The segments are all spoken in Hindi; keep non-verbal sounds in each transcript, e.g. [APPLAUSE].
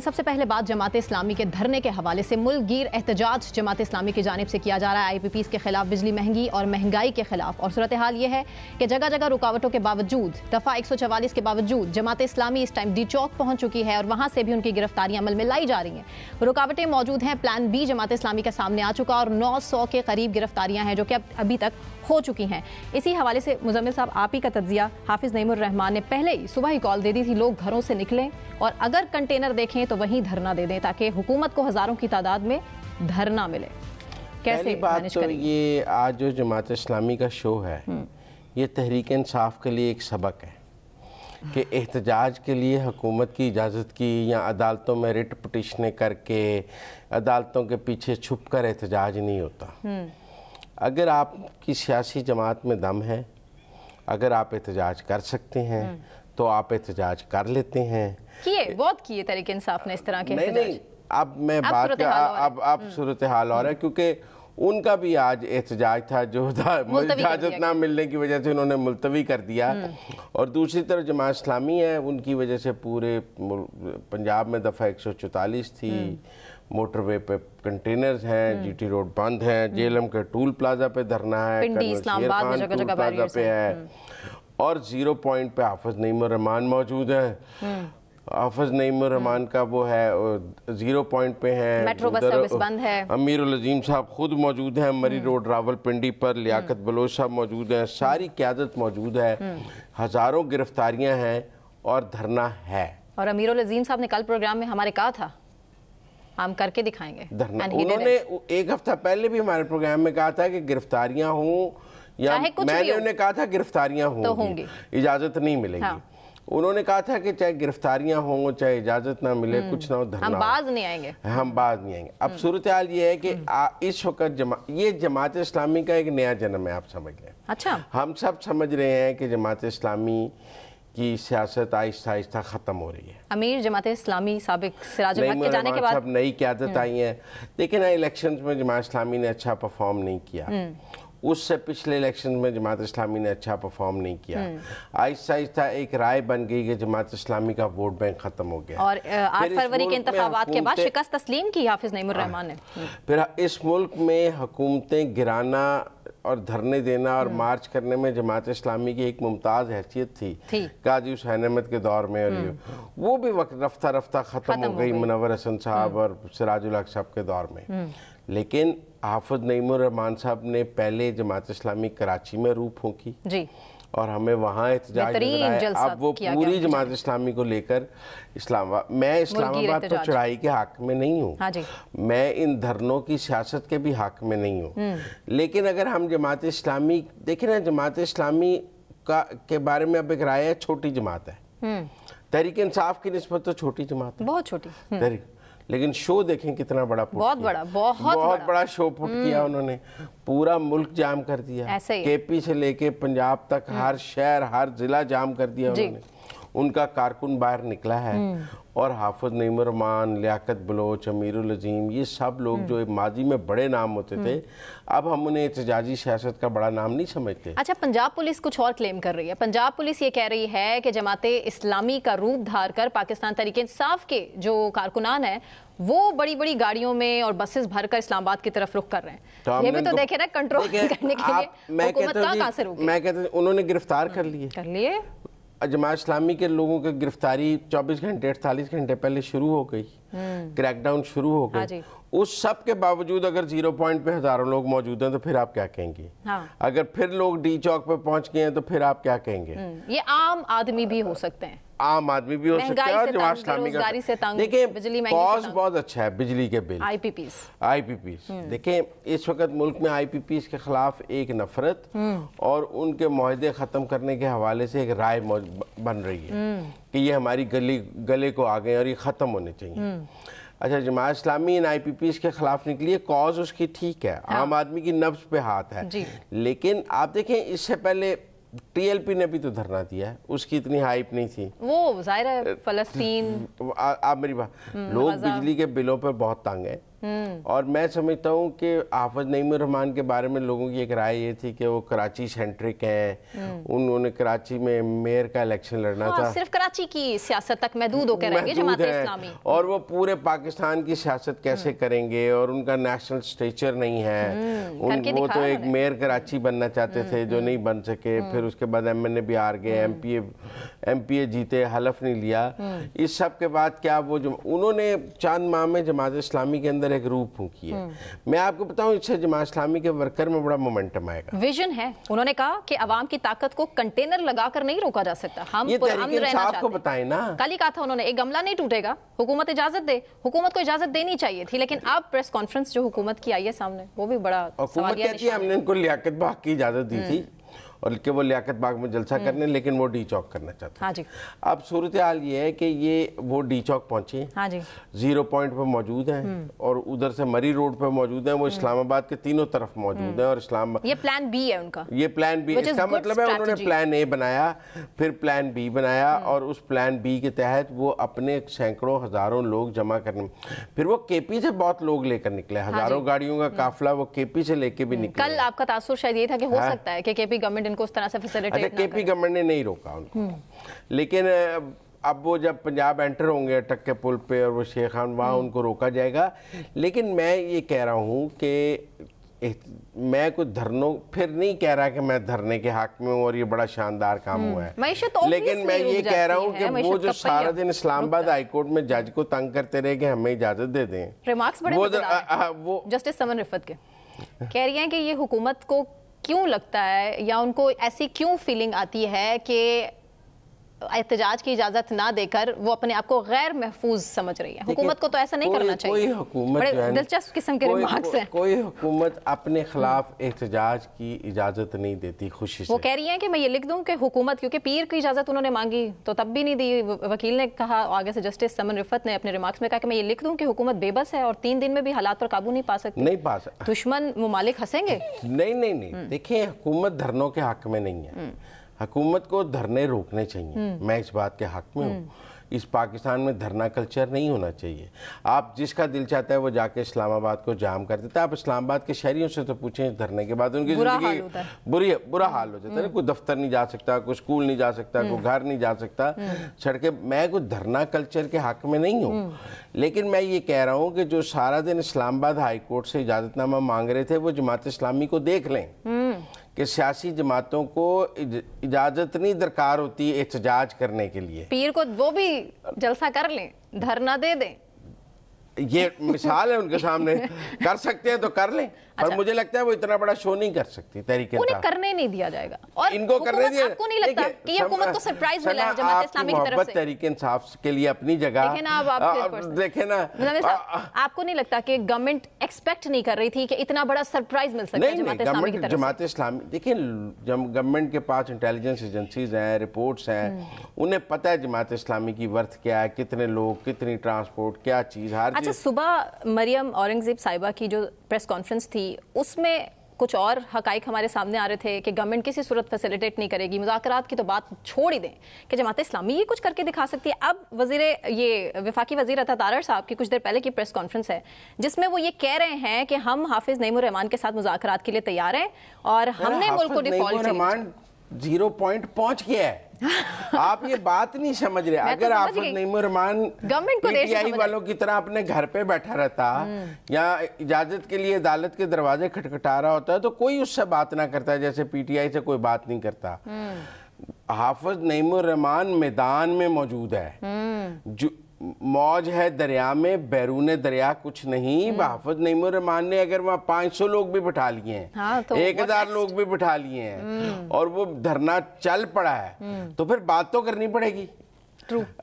सबसे पहले बात जमात इस्लामी के धरने के हवाले से मुल्कगीर एहतजाज जमात इस्लामी की जानब से किया जा रहा है आई पी पी के खिलाफ बिजली महंगी और महंगाई के खिलाफ और सूरत हाल ये है कि जगह जगह रुकावटों के बावजूद दफ़ा एक सौ चवालीस के बावजूद जमात इस्लामी इस टाइम डी चौक पहुंच चुकी है और वहां से भी उनकी गिरफ्तारी अमल में लाई जा रही हैं रुकावटें मौजूद हैं प्लान बी जमात इस्लामी का सामने आ चुका और नौ सौ के करीब गिरफ्तारियाँ हैं जो कि अब अभी तक हो चुकी हैं इसी हवाले से मुजमिल साहब आप ही का तजिया हाफिज़ नईमर रहमान ने पहले ही सुबह ही कॉल दे दी थी लोग घरों से निकलें और अगर कंटेनर देखें हैं तो वहीं धरना दे दें ताकि हुकूमत को हज़ारों की तादाद में धरना मिले कैसे बात तो ये आज जो जमात इस्लामी का शो है हम्म। ये तहरीक इंसाफ के लिए एक सबक है कि एहतजाज के लिए हुकूमत की इजाज़त की या अदालतों में रिट पटिशने करके अदालतों के पीछे छुप कर एहतजाज नहीं होता हम्म। अगर आपकी सियासी जमात में दम है अगर आप एहतजाज कर सकते हैं हम्म। तो आप एहतजाज कर लेते हैं किए बहुत किए तरीके इंसाफ ने इस तरह के नहीं, नहीं अब मैं अब बात अब अब हम्म। सूरत हाल और है क्योंकि उनका भी आज एहतजाज था जो इजाज़त ना मिलने की वजह से उन्होंने मुलतवी कर दिया हम्म। और दूसरी तरफ जमात इस्लामी है उनकी वजह से पूरे पंजाब में दफ़ा एक सौ चौतालीस थी हम्म। मोटरवे पे कंटेनर्स हैं जीटी रोड बंद है जेलम के टूल प्लाजा पे धरना है टूल प्लाजा पे है और जीरो पॉइंट पे हाफिज नईम रहमान मौजूद हैं हाफज नईम रहमान का वो है जीरो पॉइंट पे है मेट्रो बस सर्विस बंद है अमीर अजीम साहब खुद मौजूद हैं मरी रोड रावल पिंडी पर लियाकत हम्म। बलोच साहब मौजूद हैं सारी क्यादत मौजूद है हम्म। हज़ारों गिरफ्तारियां हैं और धरना है और अमीर अजीम साहब ने कल प्रोग्राम में हमारे कहा था हम करके दिखाएंगे धरना उन्होंने एक हफ्ता पहले भी हमारे प्रोग्राम में कहा था कि गिरफ्तारियां हों या मैंने उन्हें कहा था गिरफ्तारियां तो होंगी इजाज़त नहीं मिलेगी हाँ। उन्होंने कहा था कि चाहे गिरफ्तारियां हों चाहे इजाजत ना मिले हम्म। कुछ ना हो धरना हम बाज नहीं आएंगे हम बाज नहीं आएंगे अब हम्म। सूरत हाल ये है कि हम्म। आ, इस वक्त जमा ये जमात इस्लामी का एक नया जन्म है आप समझ लें अच्छा हम सब समझ रहे हैं कि जमात इस्लामी की सियासत आहिस्ता आहिस्ता ख़त्म हो रही है अमीर जमात इस्लामी सबक सब नई क्यादत आई है लेकिन इलेक्शन में जमात इस्लामी ने अच्छा परफॉर्म नहीं किया उससे पिछले इलेक्शन में जमात इस्लामी ने अच्छा परफॉर्म नहीं किया हम्म। आहिस्ता आहिस्ता एक राय बन गई कि जमात इस्लामी का वोट बैंक खत्म हो गया और आठ फरवरी के इंतबात के बाद शिकस्त तस्लीम की हाफिज नईमान ने हाँ। हम्म। फिर इस मुल्क में हुकूमतें गिराना और धरने देना और हम्म। मार्च करने में जमात इस्लामी की एक मुमताज़ हैसियत थी, थी। काजी हुसैन अहमद के दौर में और वो भी वक्त रफ्ता रफ्ता ख़त्म हो गई मुनवर हसन साहब और सिराजुल हक साहब के दौर में लेकिन हाफज नईम रहमान साहब ने पहले जमात इस्लामी कराची में रूप फूकी जी और हमें वहाँ एहतजाज अब वो पूरी जमात इस्लामी को लेकर इस्लामाबाद मैं इस्लामाबाद तो चढ़ाई के हक में नहीं हूँ हाँ मैं इन धरनों की सियासत के भी हक में नहीं हूँ हम्म। लेकिन अगर हम जमात इस्लामी देखे ना जमात इस्लामी का के बारे में अब एक राय है छोटी जमात है हम्म। तहरीक इंसाफ की नस्बत तो छोटी जमात है बहुत छोटी हम्म। लेकिन शो देखें कितना बड़ा बहुत बड़ा बहुत, बहुत बड़ा, बड़ा शो पुट हम्म। किया उन्होंने पूरा मुल्क जाम कर दिया केपी से लेके पंजाब तक हम्म। हर शहर हर जिला जाम कर दिया उन्होंने उनका कारकुन बाहर निकला है हम्म। और हाफज नईमरमान लियाकत बलोच अमीरुल अजीम ये सब लोग हम्म। जो माजी में बड़े नाम होते थे हम्म। अब हम उन्हें एहतजाजी सियासत का बड़ा नाम नहीं समझते अच्छा पंजाब पुलिस कुछ और क्लेम कर रही है पंजाब पुलिस ये कह रही है कि जमात इस्लामी का रूप धार कर पाकिस्तान तरीके इंसाफ के जो कारकुनान है वो बड़ी बड़ी गाड़ियों में और बसेस भर कर इस्लामाबाद की तरफ रुख कर रहे हैं तो ये भी तो देखे ना कंट्रोल करने के लिए मैं कहता हूँ मैं कहता उन्होंने गिरफ्तार कर हाँ, लिए कर लिए जमात इस्लामी के लोगों की गिरफ्तारी 24 घंटे अड़तालीस घंटे पहले शुरू हो गई हम्म। क्रैकडाउन शुरू हो गई उस सब के बावजूद अगर जीरो पॉइंट पे हजारों लोग मौजूद हैं तो फिर आप क्या कहेंगे हाँ। अगर फिर लोग डी चौक पे पहुंच गए हैं तो फिर आप क्या कहेंगे हम्म, ये आम आदमी भी हो सकते हैं आम आदमी भी हो सकता है और जमात इस्लामी का देखिए पॉज बहुत अच्छा है बिजली के बिल आईपीपीस आईपीपीस हम्म। इस वक्त मुल्क में पी के खिलाफ एक नफरत हम्म। और उनके माहदे ख़त्म करने के हवाले से एक राय बन रही है कि ये हमारी गली गले को आ गए और ये ख़त्म होने चाहिए अच्छा जमा इस्लामी इन आई पी पी के खिलाफ निकली है कॉज उसकी ठीक है हाँ। आम आदमी की नब्स पे हाथ है लेकिन आप देखें इससे पहले टीएलपी ने भी तो धरना दिया है उसकी इतनी हाइप नहीं थी वो जाहिर है फलस्तीन आप मेरी बात हम्म, लोग बिजली के बिलों पर बहुत तंग है हम्म। और मैं समझता हूँ कि हाफज नईम रहमान के बारे में लोगों की एक राय ये थी कि वो कराची सेंट्रिक हैं हम्म। उन्होंने कराची में मेयर का इलेक्शन लड़ना हाँ, था सिर्फ कराची की सियासत तक महदूद होकर रहेंगे जमात इस्लामी और वो पूरे पाकिस्तान की सियासत कैसे हम्म। करेंगे और उनका नेशनल स्टेचर नहीं है उन वो तो एक मेयर कराची बनना चाहते थे जो नहीं बन सके फिर उसके बाद एम एन ए भी हार गए M P A M P A जीते हलफ नहीं लिया इस सब के बाद क्या वो उन्होंने चांद माह में जमात इस्लामी के अंदर तरह के रूप फूकी है मैं आपको बताऊँ इससे जमात इस्लामी के वर्कर में बड़ा मोमेंटम आएगा विजन है उन्होंने कहा कि आवाम की ताकत को कंटेनर लगाकर नहीं रोका जा सकता हम आपको बताए ना कल ही कहा था उन्होंने एक गमला नहीं टूटेगा हुकूमत इजाजत दे हुकूमत को इजाजत देनी चाहिए थी लेकिन अब प्रेस कॉन्फ्रेंस जो हुकूमत की आई है सामने वो भी बड़ा कहती हमने उनको लियाकत बाग की इजाजत दी थी और वो लियाकत बाग में जलसा हम्म। करने लेकिन वो डी चौक करना चाहते हाँ अब सूरत हाल ये है कि ये वो डी चौक पहुंचे हाँ जी जीरो पॉइंट पर मौजूद हैं हम्म। और उधर से मरी रोड पर मौजूद हैं वो हम्म। इस्लामाबाद के तीनों तरफ मौजूद हैं और इस्लाम ये प्लान बी है उनका ये प्लान बी इसका मतलब है उन्होंने प्लान ए बनाया फिर प्लान बी बनाया और उस प्लान बी के तहत वो अपने सैकड़ों हज़ारों लोग जमा करने फिर वो केपी से बहुत लोग लेकर निकले हाँ हज़ारों गाड़ियों का काफिला वो केपी से लेके भी निकले कल आपका तासुर शायद ये था कि हो हाँ। सकता है कि केपी गवर्नमेंट जिनको उस तरह से फैसिलिटेट अच्छा, केपी गवर्नमेंट ने नहीं रोका उनको हम्म। लेकिन अब वो जब पंजाब एंटर होंगे अटक के पुल पे और वो शेख खान वहाँ हम्म। उनको रोका जाएगा लेकिन मैं ये कह रहा हूँ कि मैं कुछ धरनों फिर नहीं कह रहा कि मैं धरने के हक में हूँ और ये बड़ा शानदार काम हुआ है हम्म। तो लेकिन मैं ये कह रहा हूँ कि वो जो सारा दिन इस्लामाबाद हाईकोर्ट में जज को तंग करते रहे कि हमें इजाजत दे दें रिमार्क्स बड़े वो जस्टिस समन रिफत के कह रही हैं कि ये हुकूमत को क्यों लगता है या उनको ऐसी क्यों फीलिंग आती है कि एहतजाज की इजाजत ना देकर वो अपने आप को गैर महफूज समझ रही है हुकूमत को तो ऐसा नहीं करना चाहिए दिलचस्प किस्म के रिमार्क्स हैं कोई हुकूमत अपने खिलाफ एहतजाज की इजाजत नहीं देती खुशी वो कह रही है कि मैं ये लिख दूँ कि हुकूमत क्योंकि पीर की इजाजत उन्होंने मांगी तो तब भी नहीं दी वकील ने कहा आगे से जस्टिस समन रिफत ने अपने रिमार्क्स में कहा कि मैं ये लिख दूँ कि हुकूमत बेबस है और तीन दिन में भी हालात पर काबू नहीं पा सकती नहीं पा सकते दुश्मन ममालिक हंसेंगे नहीं नहीं नहीं देखिए हुकूमत धरनों के हक में नहीं है हम्म। हुकूमत को धरने रोकने चाहिए हम्म। मैं इस बात के हक में हूँ हम्म। इस पाकिस्तान में धरना कल्चर नहीं होना चाहिए आप जिसका दिल चाहता है वो जाके इस्लामाबाद को जाम कर देता है आप इस्लामाबाद के शहरीों से तो पूछें धरने के बाद उनकी जिंदगी बुरी बुरा हाल हो जाता है हम्म। कोई दफ्तर नहीं जा सकता कोई स्कूल नहीं जा सकता कोई घर नहीं जा सकता सड़कें मैं कोई धरना कल्चर के हक में नहीं हूँ लेकिन मैं ये कह रहा हूँ कि जो सारा दिन इस्लामाबाद हाईकोर्ट से इजाज़तनामा मांग रहे थे वो जमात इस्लामी को देख लें कि सियासी जमातों को इजाजत नहीं दरकार होती एहतजाज करने के लिए पीर को वो भी जलसा कर लें धरना दे दें ये मिसाल है उनके सामने कर सकते हैं तो कर लें अच्छा। पर मुझे लगता है वो इतना बड़ा शो नहीं कर सकती तरीके उन्हें करने नहीं दिया जाएगा और इनको करने दिया आपको नहीं लगता कि ये हुकूमत को सरप्राइज मिला है जमात इस्लामी की तरफ से तरीके इंसाफ के लिए अपनी जगह देखे ना मतलब आपको नहीं लगता की गवर्नमेंट एक्सपेक्ट नहीं कर रही थी की इतना बड़ा सरप्राइज मिल सकता जमात इस्लामी देखिए गवर्नमेंट के पास इंटेलिजेंस एजेंसीज है रिपोर्ट है उन्हें पता है जमात इस्लामी की वर्थ क्या है कितने लोग कितनी ट्रांसपोर्ट क्या चीज़ हर अच्छा, अच्छा सुबह मरियम औरंगजेब साहिबा की जो प्रेस कॉन्फ्रेंस थी उसमें कुछ और हकाइक हमारे सामने आ रहे थे कि गवर्नमेंट किसी सूरत फैसिलिटेट नहीं करेगी मुजाकर की तो बात छोड़ ही दें कि जमात इस्लामी ये कुछ करके दिखा सकती है अब वजीर ये वफाकी वजीर अता तारर साहब की कुछ देर पहले की प्रेस कॉन्फ्रेंस है जिसमें वो ये कह रहे हैं कि हम हाफिज नईमान के साथ मुजाकर के लिए तैयार हैं और हमने मुल्क को डिफॉल्ट जीरो पॉइंट पहुंच गया है [LAUGHS] आप ये बात नहीं समझ रहे तो अगर आप नईमान गवर्नमेंट को वालों की तरह अपने घर पे बैठा रहता हम्म। या इजाजत के लिए अदालत के दरवाजे खटखटा रहा होता है तो कोई उससे बात ना करता जैसे पीटीआई से कोई बात नहीं करता हम्म। हाफज नईमान मैदान में मौजूद है हम्म। जो मौज है दरिया में बैरून दरिया कुछ नहीं हम्म। बहाफत नईमान ने अगर वहाँ पाँच सौ लोग भी बिठा लिए हैं हाँ, तो एक हजार लोग भी बिठा लिए हैं हम्म। और वो धरना चल पड़ा है हम्म। तो फिर बात तो करनी पड़ेगी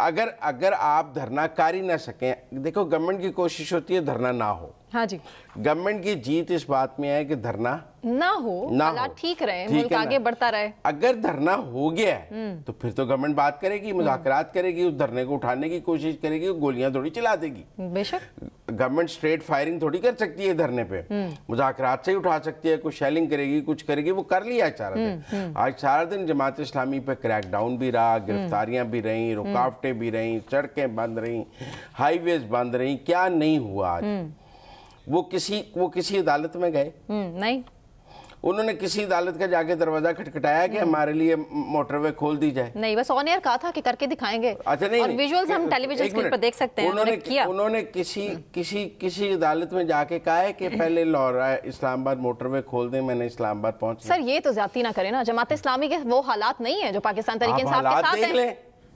अगर अगर आप धरना कर ही ना सकें देखो गवर्नमेंट की कोशिश होती है धरना ना हो हाँ जी गवर्नमेंट की जीत इस बात में है कि धरना ना हो ना हो ठीक रहे मुल्क आगे बढ़ता रहे अगर धरना हो गया हम्म। तो फिर तो गवर्नमेंट बात करेगी हम्म। मुजाकर करेगी उस धरने को उठाने की कोशिश करेगी और गोलियां थोड़ी चला देगी बेशक गवर्नमेंट स्ट्रेट फायरिंग थोड़ी कर सकती है धरने पे हम्म। मुजाकर से ही उठा सकती है कुछ शेलिंग करेगी कुछ करेगी वो कर लिया आज सारा दिन आज सारा दिन जमात इस्लामी पे क्रैकडाउन भी रहा गिरफ्तारियां भी रही रुकावटें भी रही सड़कें बंद रही हाईवे बंद रही क्या नहीं हुआ आज वो किसी वो किसी अदालत में गए हम्म, नहीं उन्होंने किसी अदालत का जाके दरवाजा खटखटाया कि हम्म। हमारे लिए मोटरवे खोल दी जाए नहीं बस ऑन एयर कहा था कि करके दिखाएंगे अच्छा नहीं और नहीं हम टेलीविजन स्क्रीन पर देख सकते हैं उन्होंने किया उन्होंने किसी किसी किसी अदालत में जाके कहा है कि पहले लाहौरा इस्लामाबाद मोटरवे खोल दे मैंने इस्लामाबाद पहुंच सर ये तो ज्यादा ना करे ना जमात इस्लामी के वो हालात नहीं है जो पाकिस्तान तरीके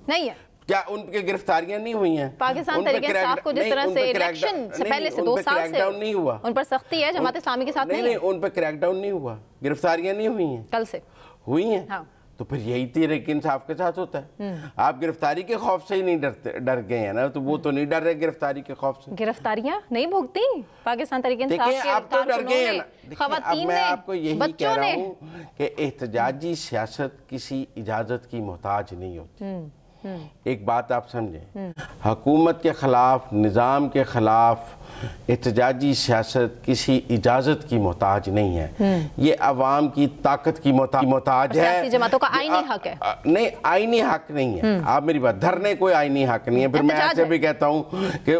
नहीं है क्या उन पे गिरफ्तारियां नहीं हुई हैं पाकिस्तान तरीके इंसाफ को जिस तरह से इलेक्शन से पहले से दो साल से नहीं हुआ उन पर सख्ती है जमात इस्लामी के साथ नहीं नहीं उन पर क्रैकडाउन नहीं हुआ गिरफ्तारियां नहीं हुई हैं कल से हुई हैं हाँ। तो फिर यही तरीके इंसाफ के साथ होता है हम्म। आप गिरफ्तारी के खौफ से ही नहीं डरते डर गए हैं ना तो वो तो नहीं डर रहे गिरफ्तारी के खौफ से गिरफ्तारियां नहीं भुगती पाकिस्तान तरीके इंसाफ के आप तो डर गए हैं अब मैं आपको यही कह रहा हूँ कि एहतजाजी सियासत किसी इजाजत की मोहताज नहीं होती हम्म। हम्म। एक बात आप समझें हकूमत हम्म। के ख़िलाफ़ निज़ाम के ख़िलाफ़ एहतजाजी सियासत किसी इजाज़त की मोहताज नहीं है हम्म। ये अवाम की ताकत की मोहताज है जमातों का आईनी हक है नहीं आईनी हक नहीं है हम्म। आप मेरी बात धरने कोई आईनी हक नहीं है फिर मैं ऐसे भी कहता हूँ कि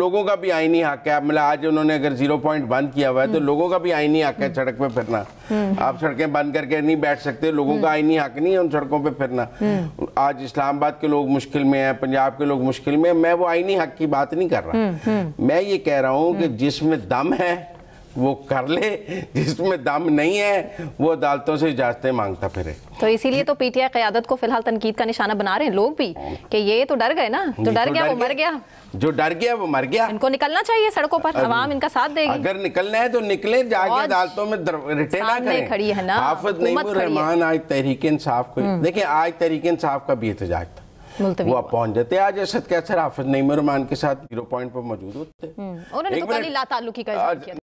लोगों का भी आईनी हक है मतलब आज उन्होंने अगर जीरो पॉइंट बंद किया हुआ है तो हम्म। लोगों का भी आईनी हक है सड़क पर फिरना आप सड़कें बंद करके नहीं बैठ सकते लोगों का आईनी हक नहीं है उन सड़कों पर फिरना आज इस्लामाबाद के लोग मुश्किल में है पंजाब के लोग मुश्किल में मैं वो आईनी हक की बात नहीं कर रहा मैं ये कह रहा हूँ कि जिसमें दम है वो कर ले जिसमें दम नहीं है वो अदालतों से इजाजतें मांगता फिरे तो इसीलिए तो पीटीआई क्यादत को फिलहाल तनकीद का निशाना बना रहे हैं लोग भी हाँ। कि ये तो डर गए ना जो डर तो गया वो मर गया जो डर गया वो मर गया इनको निकलना चाहिए सड़कों पर आवाम इनका साथ देगी अगर निकलना है तो निकले जाके अदालतों में रिटेन खड़ी है ना हाफिज नहीं रहमान आज तहरीक इंसाफ को हम्म। देखिये आज तहरीक इंसाफ का भी एहतजाज था वो आप पहुंच जाते आज असद कैसर हाफिज नईमान के साथ जीरो पॉइंट पर मौजूद होते हम्म, उन्होंने तो लातालुकी का